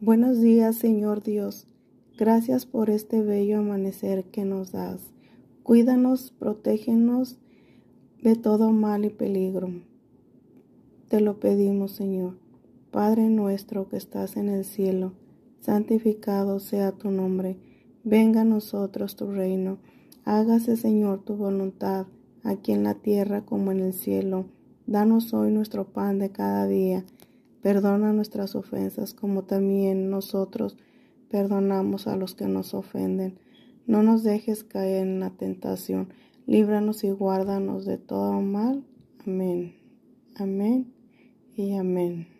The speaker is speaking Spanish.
Buenos días, Señor Dios. Gracias por este bello amanecer que nos das. Cuídanos, protégenos de todo mal y peligro. Te lo pedimos, Señor. Padre nuestro que estás en el cielo, santificado sea tu nombre. Venga a nosotros tu reino. Hágase, Señor, tu voluntad, aquí en la tierra como en el cielo. Danos hoy nuestro pan de cada día Perdona nuestras ofensas como también nosotros perdonamos a los que nos ofenden. No nos dejes caer en la tentación. Líbranos y guárdanos de todo mal. Amén. Amén y amén.